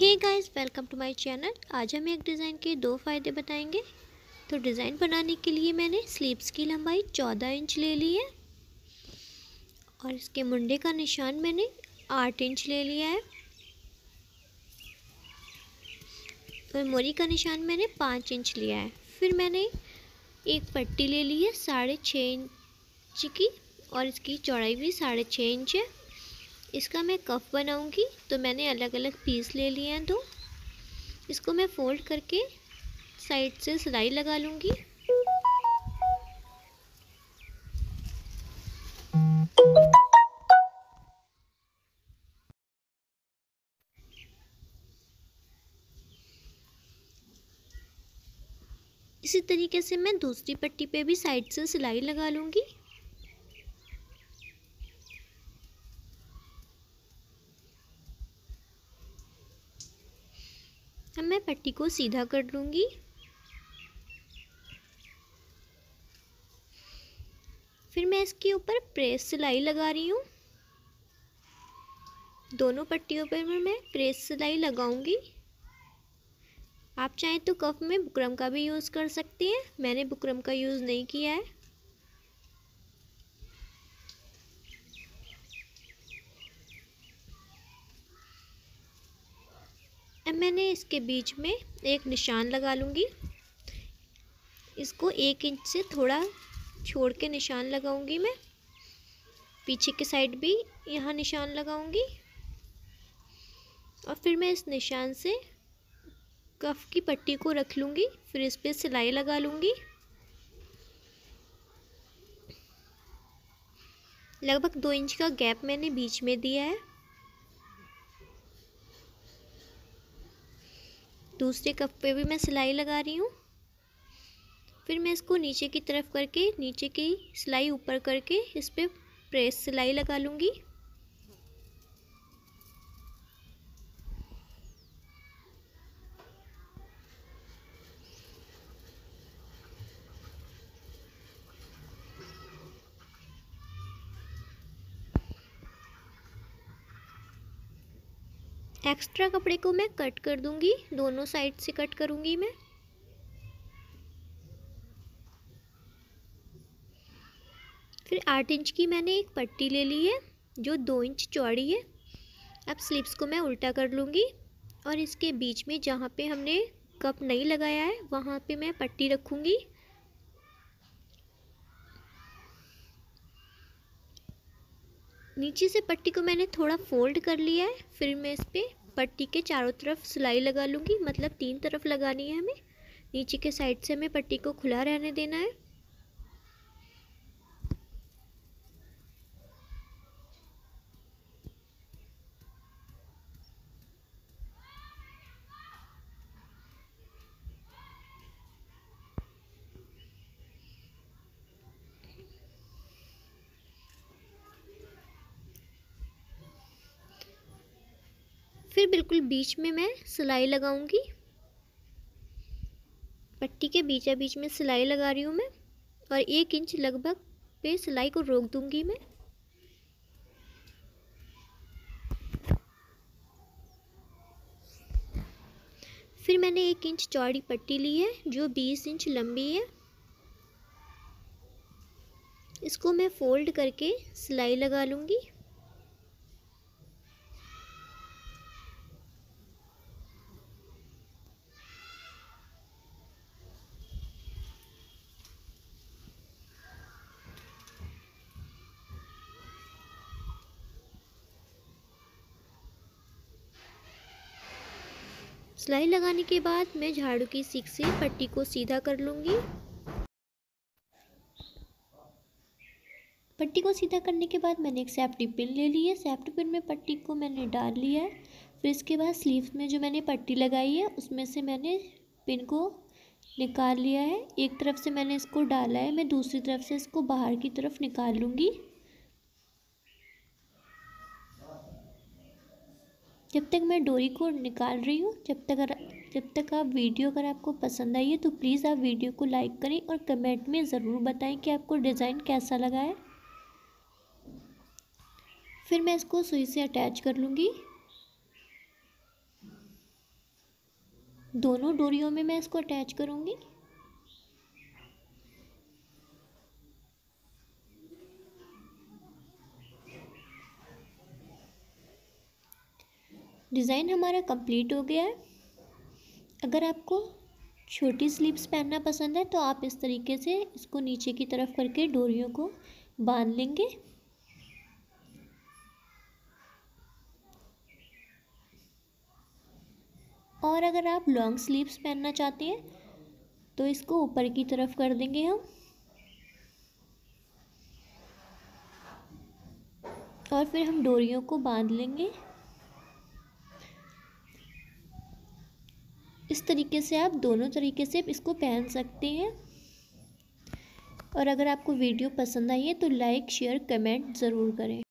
hey guys welcome to my channel आज हम एक डिज़ाइन के दो फ़ायदे बताएंगे तो डिज़ाइन बनाने के लिए मैंने स्लीव्स की लंबाई चौदह इंच ले ली है और इसके मुंडे का निशान मैंने आठ इंच ले लिया है और मोरी का निशान मैंने पाँच इंच लिया है फिर मैंने एक पट्टी ले ली है साढ़े छः इंच की और इसकी चौड़ाई भी साढ़े छः इंच है इसका मैं कफ बनाऊंगी तो मैंने अलग अलग पीस ले लिए हैं दो इसको मैं फोल्ड करके साइड से सिलाई लगा लूँगी इसी तरीके से मैं दूसरी पट्टी पे भी साइड से सिलाई लगा लूँगी मैं पट्टी को सीधा कर लूँगी फिर मैं इसके ऊपर प्रेस सिलाई लगा रही हूँ दोनों पट्टियों पर मैं प्रेस सिलाई लगाऊंगी आप चाहें तो कफ में बुकरम का भी यूज़ कर सकती हैं मैंने बुकरम का यूज़ नहीं किया है मैंने इसके बीच में एक निशान लगा लूँगी इसको एक इंच से थोड़ा छोड़ के निशान लगाऊंगी मैं पीछे के साइड भी यहाँ निशान लगाऊंगी और फिर मैं इस निशान से कफ की पट्टी को रख लूँगी फिर इस पर सिलाई लगा लूँगी लगभग दो इंच का गैप मैंने बीच में दिया है दूसरे कप पे भी मैं सिलाई लगा रही हूँ फिर मैं इसको नीचे की तरफ करके नीचे की सिलाई ऊपर करके इस पर प्रेस सिलाई लगा लूँगी एक्स्ट्रा कपड़े को मैं कट कर दूंगी दोनों साइड से कट करूंगी मैं फिर आठ इंच की मैंने एक पट्टी ले ली है जो दो इंच चौड़ी है अब स्लिप्स को मैं उल्टा कर लूँगी और इसके बीच में जहाँ पे हमने कप नहीं लगाया है वहाँ पे मैं पट्टी रखूँगी नीचे से पट्टी को मैंने थोड़ा फोल्ड कर लिया है फिर मैं इस पर पट्टी के चारों तरफ सिलाई लगा लूँगी मतलब तीन तरफ लगानी है हमें नीचे के साइड से हमें पट्टी को खुला रहने देना है बिल्कुल बीच में मैं सिलाई लगाऊंगी पट्टी के बीचा बीच में सिलाई लगा रही हूँ मैं और एक इंच लगभग पे सिलाई को रोक दूंगी मैं फिर मैंने एक इंच चौड़ी पट्टी ली है जो बीस इंच लंबी है इसको मैं फोल्ड करके सिलाई लगा लूँगी सिलाई लगाने के बाद मैं झाड़ू की सीख से पट्टी को सीधा कर लूँगी पट्टी को सीधा करने के बाद मैंने एक सेफ्टी पिन ले ली है सेफ्टी पिन में पट्टी को मैंने डाल लिया है फिर इसके बाद स्लीव में जो मैंने पट्टी लगाई है उसमें से मैंने पिन को निकाल लिया है एक तरफ से मैंने इसको डाला है मैं दूसरी तरफ से इसको बाहर की तरफ निकाल लूँगी जब तक मैं डोरी को निकाल रही हूँ जब तक जब तक आप वीडियो अगर आपको पसंद आई है तो प्लीज़ आप वीडियो को लाइक करें और कमेंट में ज़रूर बताएं कि आपको डिज़ाइन कैसा लगा है फिर मैं इसको सुई से अटैच कर लूँगी दोनों डोरियों में मैं इसको अटैच करूँगी डिज़ाइन हमारा कंप्लीट हो गया है अगर आपको छोटी स्लीव्स पहनना पसंद है तो आप इस तरीके से इसको नीचे की तरफ करके डोरियों को बांध लेंगे और अगर आप लॉन्ग स्लीव्स पहनना चाहते हैं तो इसको ऊपर की तरफ कर देंगे हम और फिर हम डोरियों को बांध लेंगे इस तरीके से आप दोनों तरीके से इसको पहन सकते हैं और अगर आपको वीडियो पसंद आई है तो लाइक शेयर कमेंट ज़रूर करें